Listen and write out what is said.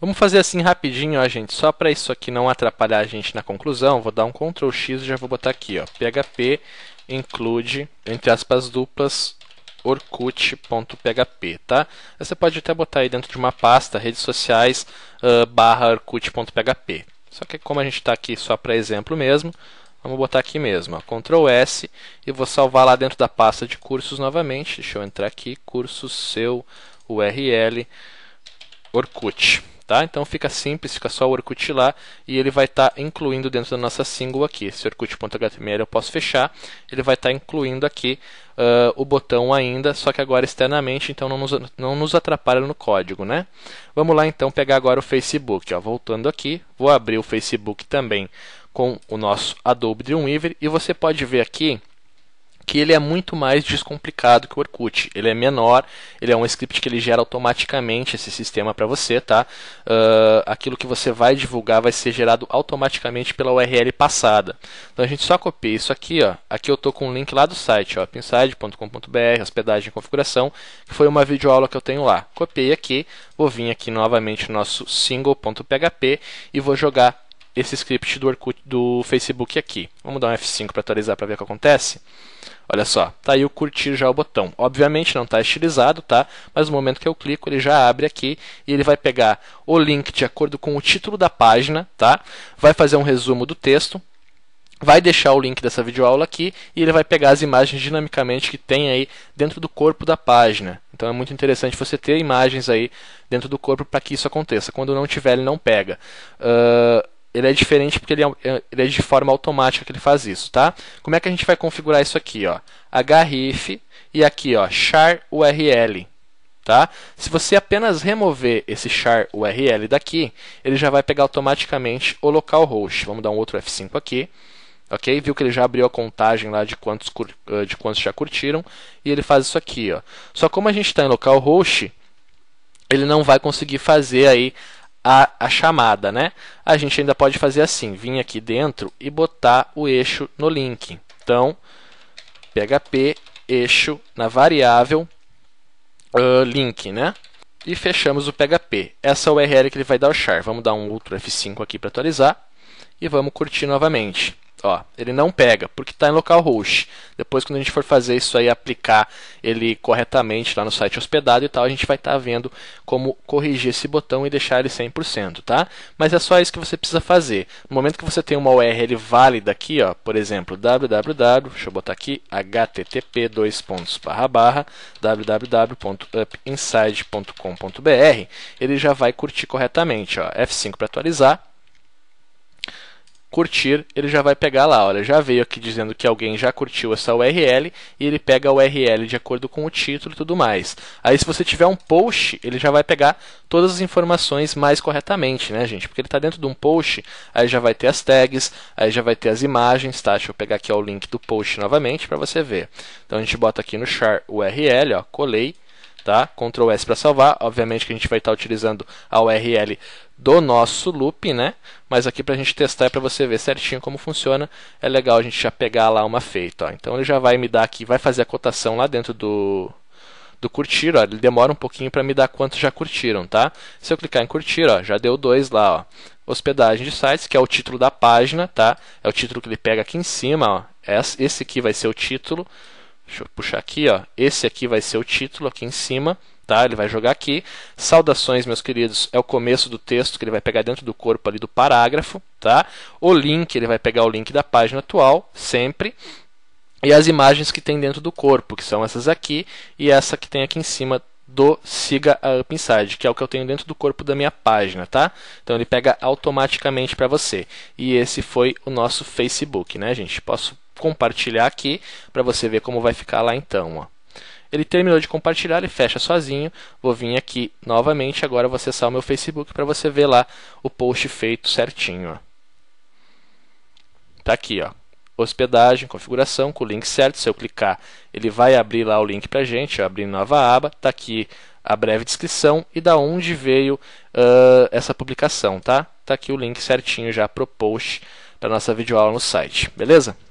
Vamos fazer assim rapidinho, ó, gente. Só para isso aqui não atrapalhar a gente na conclusão, vou dar um Ctrl X e já vou botar aqui, ó. PHP include, entre aspas duplas, orkut.php, tá? Você pode até botar aí dentro de uma pasta, redes sociais, uh, barra orkut.php. Só que como a gente está aqui só para exemplo mesmo, vamos botar aqui mesmo, ó, Ctrl S, e vou salvar lá dentro da pasta de cursos novamente. Deixa eu entrar aqui, curso seu URL Orkut. Tá? Então fica simples, fica só o Orkut lá e ele vai estar tá incluindo dentro da nossa single aqui. Esse orkut.html eu posso fechar, ele vai estar tá incluindo aqui uh, o botão ainda, só que agora externamente, então não nos, não nos atrapalha no código. Né? Vamos lá então pegar agora o Facebook. Ó. Voltando aqui, vou abrir o Facebook também com o nosso Adobe Dreamweaver e você pode ver aqui que ele é muito mais descomplicado que o Orkut. Ele é menor, ele é um script que ele gera automaticamente esse sistema para você, tá? Uh, aquilo que você vai divulgar vai ser gerado automaticamente pela URL passada. Então a gente só copia isso aqui, ó. Aqui eu tô com um link lá do site, ó, pinside.com.br, hospedagem e configuração, que foi uma videoaula que eu tenho lá. Copiei aqui, vou vir aqui novamente no nosso single.php e vou jogar esse script do, Orkut, do Facebook aqui. Vamos dar um F5 para atualizar para ver o que acontece. Olha só, tá aí o curtir já o botão. Obviamente não está estilizado, tá? Mas no momento que eu clico, ele já abre aqui e ele vai pegar o link de acordo com o título da página, tá? Vai fazer um resumo do texto, vai deixar o link dessa videoaula aqui e ele vai pegar as imagens dinamicamente que tem aí dentro do corpo da página. Então é muito interessante você ter imagens aí dentro do corpo para que isso aconteça. Quando não tiver, ele não pega. Uh ele é diferente porque ele é, é, ele é, de forma automática que ele faz isso, tá? Como é que a gente vai configurar isso aqui, ó? href e aqui, ó, char url, tá? Se você apenas remover esse char url daqui, ele já vai pegar automaticamente o localhost. Vamos dar um outro F5 aqui. OK? Viu que ele já abriu a contagem lá de quantos eh, de quantos já curtiram e ele faz isso aqui, ó. Só como a gente está em localhost, ele não vai conseguir fazer aí a, a chamada, né? A gente ainda pode fazer assim, vir aqui dentro e botar o eixo no link. Então, php eixo na variável uh, link, né? E fechamos o PHP. Essa é URL que ele vai dar o char. Vamos dar um outro F5 aqui para atualizar e vamos curtir novamente. Ó, ele não pega, porque está em local host. Depois, quando a gente for fazer isso aí, aplicar ele corretamente lá no site hospedado e tal, a gente vai estar tá vendo como corrigir esse botão e deixar ele 100%, tá? Mas é só isso que você precisa fazer. No momento que você tem uma URL válida aqui, ó, por exemplo, www, deixa eu botar aqui, http dois www.upinside.com.br, ele já vai curtir corretamente, ó, F5 para atualizar curtir, ele já vai pegar lá. Olha, já veio aqui dizendo que alguém já curtiu essa URL e ele pega a URL de acordo com o título e tudo mais. Aí, se você tiver um post, ele já vai pegar todas as informações mais corretamente, né, gente? Porque ele está dentro de um post, aí já vai ter as tags, aí já vai ter as imagens, tá? Deixa eu pegar aqui ó, o link do post novamente para você ver. Então, a gente bota aqui no char URL, ó, colei tá? Ctrl S para salvar. Obviamente que a gente vai estar tá utilizando a URL do nosso loop, né? Mas aqui para a gente testar e para você ver certinho como funciona, é legal a gente já pegar lá uma feita. Ó. Então ele já vai me dar aqui, vai fazer a cotação lá dentro do, do curtir, ó, ele demora um pouquinho para me dar quantos já curtiram, tá? Se eu clicar em curtir, ó, já deu dois lá, ó. Hospedagem de sites, que é o título da página, tá? É o título que ele pega aqui em cima, ó. Esse aqui vai ser o título. Deixa eu puxar aqui, ó. Esse aqui vai ser o título aqui em cima tá? Ele vai jogar aqui. Saudações, meus queridos, é o começo do texto que ele vai pegar dentro do corpo ali do parágrafo, tá? O link, ele vai pegar o link da página atual, sempre. E as imagens que tem dentro do corpo, que são essas aqui e essa que tem aqui em cima do Siga a Up Inside, que é o que eu tenho dentro do corpo da minha página, tá? Então ele pega automaticamente para você. E esse foi o nosso Facebook, né, gente? Posso compartilhar aqui para você ver como vai ficar lá então, ó. Ele terminou de compartilhar, ele fecha sozinho. Vou vir aqui novamente, agora vou acessar o meu Facebook para você ver lá o post feito certinho. Ó. Tá aqui, ó. Hospedagem, configuração, com o link certo. Se eu clicar, ele vai abrir lá o link a gente, ó, abrir nova aba. Tá aqui a breve descrição e da onde veio uh, essa publicação, tá? Tá aqui o link certinho já pro post para nossa videoaula no site, beleza?